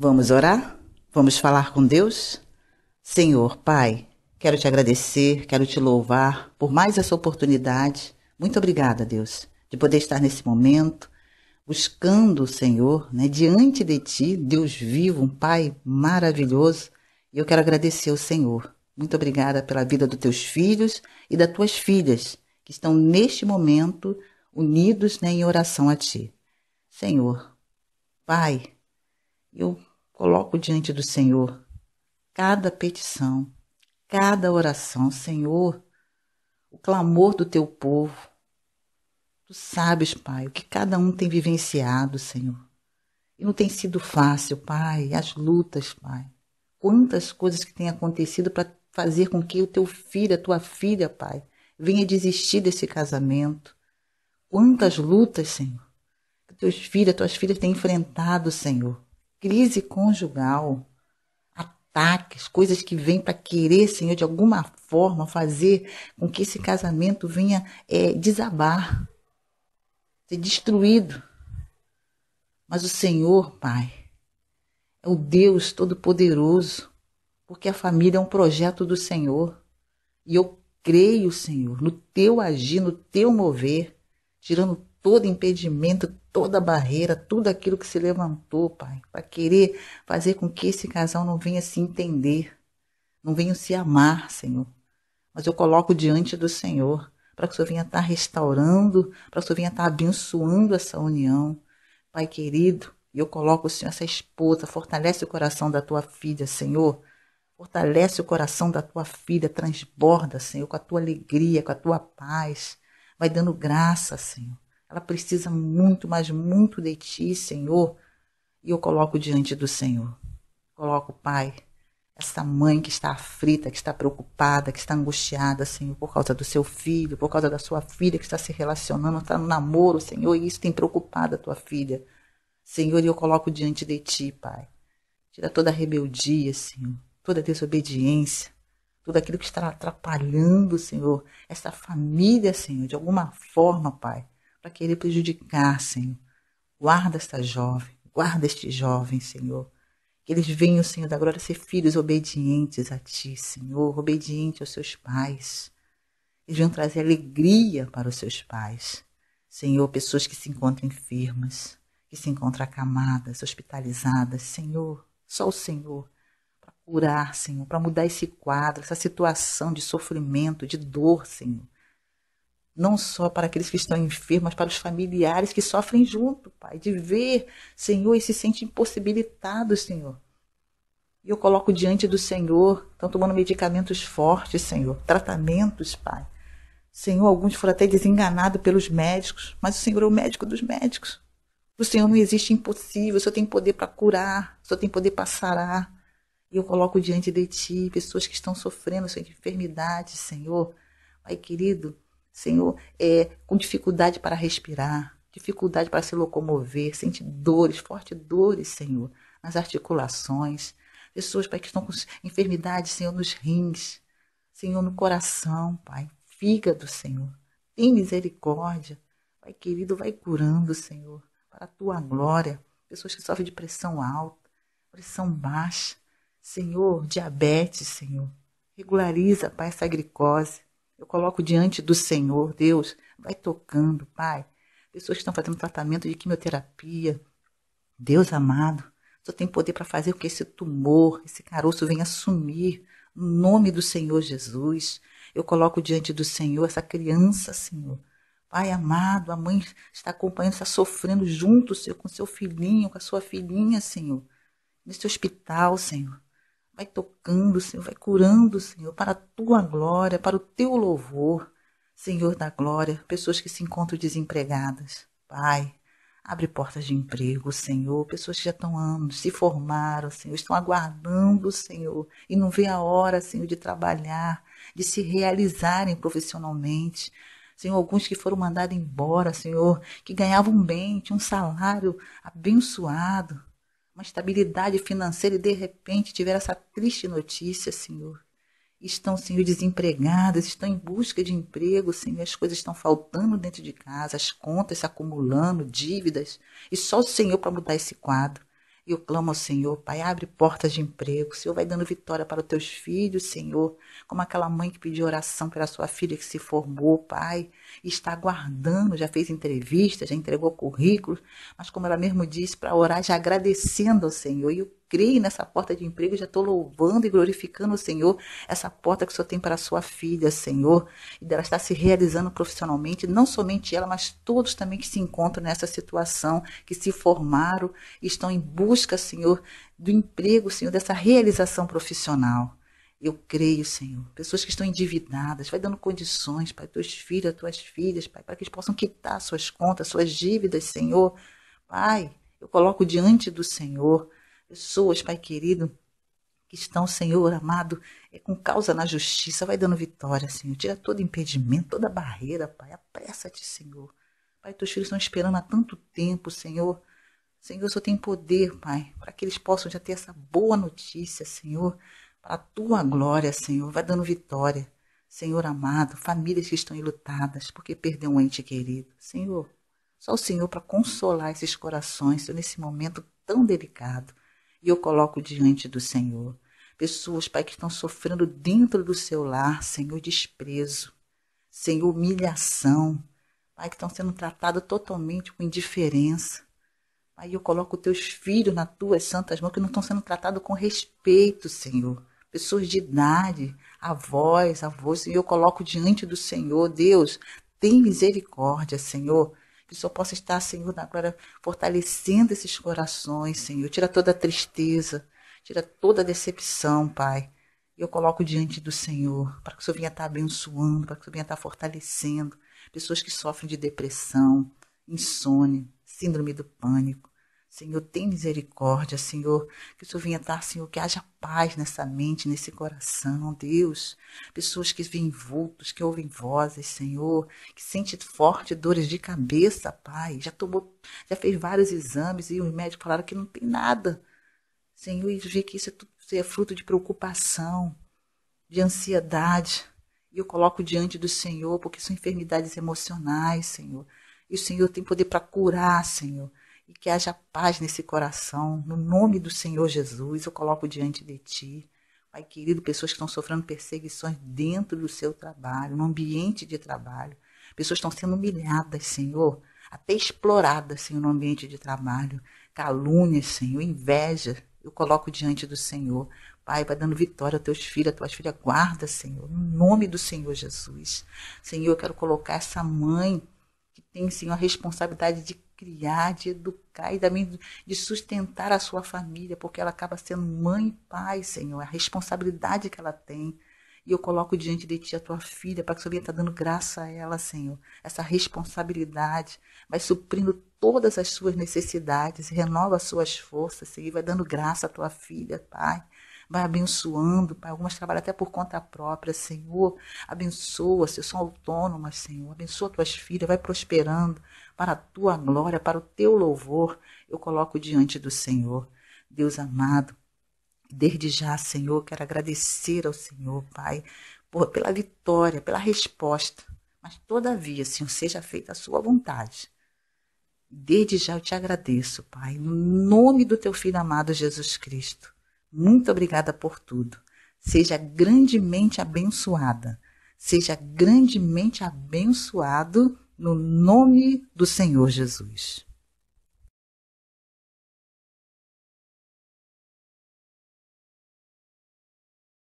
Vamos orar? Vamos falar com Deus? Senhor, Pai, quero te agradecer, quero te louvar por mais essa oportunidade. Muito obrigada, Deus, de poder estar nesse momento, buscando o Senhor, né, diante de ti, Deus vivo, um Pai maravilhoso. E eu quero agradecer ao Senhor. Muito obrigada pela vida dos teus filhos e das tuas filhas, que estão neste momento unidos né, em oração a ti. Senhor, Pai, eu Coloco diante do Senhor cada petição, cada oração, Senhor, o clamor do teu povo. Tu sabes, Pai, o que cada um tem vivenciado, Senhor. E não tem sido fácil, Pai, as lutas, Pai. Quantas coisas que têm acontecido para fazer com que o teu filho, a tua filha, Pai, venha desistir desse casamento. Quantas lutas, Senhor, que teus filhos, tuas filhas têm enfrentado, Senhor crise conjugal, ataques, coisas que vêm para querer, Senhor, de alguma forma fazer com que esse casamento venha é, desabar, ser destruído. Mas o Senhor, Pai, é o Deus Todo-Poderoso, porque a família é um projeto do Senhor. E eu creio, Senhor, no teu agir, no teu mover, tirando todo impedimento, toda barreira, tudo aquilo que se levantou, Pai, para querer fazer com que esse casal não venha se entender, não venha se amar, Senhor. Mas eu coloco diante do Senhor, para que o Senhor venha estar tá restaurando, para que o Senhor venha estar tá abençoando essa união. Pai querido, e eu coloco, Senhor, essa esposa, fortalece o coração da tua filha, Senhor. Fortalece o coração da tua filha, transborda, Senhor, com a tua alegria, com a tua paz. Vai dando graça, Senhor. Ela precisa muito, mas muito de ti, Senhor. E eu coloco diante do Senhor. Coloco, Pai, essa mãe que está aflita, que está preocupada, que está angustiada, Senhor, por causa do seu filho, por causa da sua filha que está se relacionando, está no namoro, Senhor, e isso tem preocupado a tua filha. Senhor, e eu coloco diante de ti, Pai. Tira toda a rebeldia, Senhor, toda a desobediência, tudo aquilo que está atrapalhando, Senhor, essa família, Senhor, de alguma forma, Pai para querer prejudicar, Senhor. Guarda esta jovem, guarda este jovem, Senhor. Que eles venham, Senhor, da glória ser filhos obedientes a Ti, Senhor, obedientes aos seus pais. Eles venham trazer alegria para os seus pais. Senhor, pessoas que se encontram enfermas, que se encontram acamadas, hospitalizadas, Senhor, só o Senhor, para curar, Senhor, para mudar esse quadro, essa situação de sofrimento, de dor, Senhor não só para aqueles que estão enfermos, mas para os familiares que sofrem junto, Pai, de ver, Senhor, e se sente impossibilitado, Senhor. E eu coloco diante do Senhor, estão tomando medicamentos fortes, Senhor, tratamentos, Pai. Senhor, alguns foram até desenganados pelos médicos, mas o Senhor é o médico dos médicos. O Senhor não existe impossível, o Senhor tem poder para curar, o Senhor tem poder para sarar. E eu coloco diante de Ti pessoas que estão sofrendo, Senhor, de enfermidade, Senhor. Pai querido, Senhor, é, com dificuldade para respirar, dificuldade para se locomover, sente dores, fortes dores, Senhor, nas articulações. Pessoas, Pai, que estão com enfermidades, Senhor, nos rins, Senhor, no coração, Pai, fígado, Senhor. Tem misericórdia. Pai querido, vai curando, Senhor, para a tua glória. Pessoas que sofrem de pressão alta, pressão baixa. Senhor, diabetes, Senhor. Regulariza, Pai, essa glicose. Eu coloco diante do Senhor, Deus, vai tocando, Pai. Pessoas que estão fazendo tratamento de quimioterapia. Deus amado, só tem poder para fazer com que esse tumor, esse caroço venha sumir. No nome do Senhor Jesus, eu coloco diante do Senhor essa criança, Senhor. Pai amado, a mãe está acompanhando, está sofrendo junto, Senhor, com seu filhinho, com a sua filhinha, Senhor. Nesse hospital, Senhor. Vai tocando, Senhor, vai curando, Senhor, para a tua glória, para o teu louvor, Senhor da glória, pessoas que se encontram desempregadas. Pai, abre portas de emprego, Senhor, pessoas que já estão anos, se formaram, Senhor, estão aguardando, Senhor, e não vê a hora, Senhor, de trabalhar, de se realizarem profissionalmente. Senhor, alguns que foram mandados embora, Senhor, que ganhavam bem, tinham um salário abençoado, uma estabilidade financeira e de repente tiver essa triste notícia, Senhor. Estão, Senhor, desempregadas, estão em busca de emprego, Senhor. As coisas estão faltando dentro de casa, as contas se acumulando, dívidas. E só o Senhor para mudar esse quadro. E eu clamo ao Senhor, Pai, abre portas de emprego. O Senhor vai dando vitória para os teus filhos, Senhor. Como aquela mãe que pediu oração pela sua filha que se formou, Pai, e está aguardando, já fez entrevista já entregou currículos, mas como ela mesmo disse, para orar já agradecendo ao Senhor. E eu creio nessa porta de emprego, já estou louvando e glorificando o Senhor, essa porta que o Senhor tem para a sua filha, Senhor, e dela estar se realizando profissionalmente, não somente ela, mas todos também que se encontram nessa situação, que se formaram e estão em busca, Senhor, do emprego, Senhor, dessa realização profissional. Eu creio, Senhor. Pessoas que estão endividadas, vai dando condições, Pai, teus filhos, tuas filhas, Pai, para que eles possam quitar suas contas, suas dívidas, Senhor. Pai, eu coloco diante do Senhor pessoas, Pai querido, que estão, Senhor amado, é com causa na justiça. Vai dando vitória, Senhor. Tira todo impedimento, toda barreira, Pai. Apressa-te, Senhor. Pai, teus filhos estão esperando há tanto tempo, Senhor. Senhor, só tem poder, Pai, para que eles possam já ter essa boa notícia, Senhor, para a tua glória, Senhor. Vai dando vitória, Senhor amado, famílias que estão enlutadas porque perdeu um ente querido. Senhor, só o Senhor para consolar esses corações Senhor, nesse momento tão delicado. E eu coloco diante do Senhor. Pessoas, Pai, que estão sofrendo dentro do seu lar, Senhor, desprezo, Senhor, humilhação. Pai, que estão sendo tratadas totalmente com indiferença. Pai, eu coloco teus filhos nas tuas santas mãos que não estão sendo tratados com respeito, Senhor. Pessoas de idade, avós, avós, e eu coloco diante do Senhor, Deus, tem misericórdia, Senhor que o Senhor possa estar, Senhor, na glória, fortalecendo esses corações, Senhor. Tira toda a tristeza, tira toda a decepção, Pai. E Eu coloco diante do Senhor, para que o Senhor venha estar abençoando, para que o Senhor venha estar fortalecendo pessoas que sofrem de depressão, insônia, síndrome do pânico. Senhor, tem misericórdia, Senhor, que o Senhor venha dar, Senhor, que haja paz nessa mente, nesse coração, Deus. Pessoas que veem vultos, que ouvem vozes, Senhor, que sente forte dores de cabeça, Pai. Já tomou, já fez vários exames e os médicos falaram que não tem nada. Senhor, e vê que isso é, tudo, é fruto de preocupação, de ansiedade. E eu coloco diante do Senhor, porque são enfermidades emocionais, Senhor. E o Senhor tem poder para curar, Senhor e que haja paz nesse coração. No nome do Senhor Jesus, eu coloco diante de ti. Pai querido, pessoas que estão sofrendo perseguições dentro do seu trabalho, no ambiente de trabalho. Pessoas estão sendo humilhadas, Senhor, até exploradas, Senhor, no ambiente de trabalho. Calúnias, Senhor, inveja, eu coloco diante do Senhor. Pai, vai dando vitória aos teus filhos, às tuas filhas. Guarda, Senhor, no nome do Senhor Jesus. Senhor, eu quero colocar essa mãe que tem, Senhor, a responsabilidade de criar, de educar e também de sustentar a sua família, porque ela acaba sendo mãe e pai, Senhor, é a responsabilidade que ela tem. E eu coloco diante de ti a tua filha, para que o Senhor venha estar tá dando graça a ela, Senhor. Essa responsabilidade vai suprindo todas as suas necessidades, renova as suas forças, Senhor, e vai dando graça à tua filha, Pai vai abençoando, Pai. Algumas trabalham até por conta própria, Senhor. Abençoa, se são autônomas, Senhor. Abençoa tuas filhas, vai prosperando, para a tua glória, para o teu louvor, eu coloco diante do Senhor. Deus amado, desde já, Senhor, quero agradecer ao Senhor, Pai, por, pela vitória, pela resposta. Mas, todavia, Senhor, seja feita a sua vontade. Desde já eu te agradeço, Pai, no nome do teu filho amado Jesus Cristo. Muito obrigada por tudo. Seja grandemente abençoada. Seja grandemente abençoado no nome do Senhor Jesus.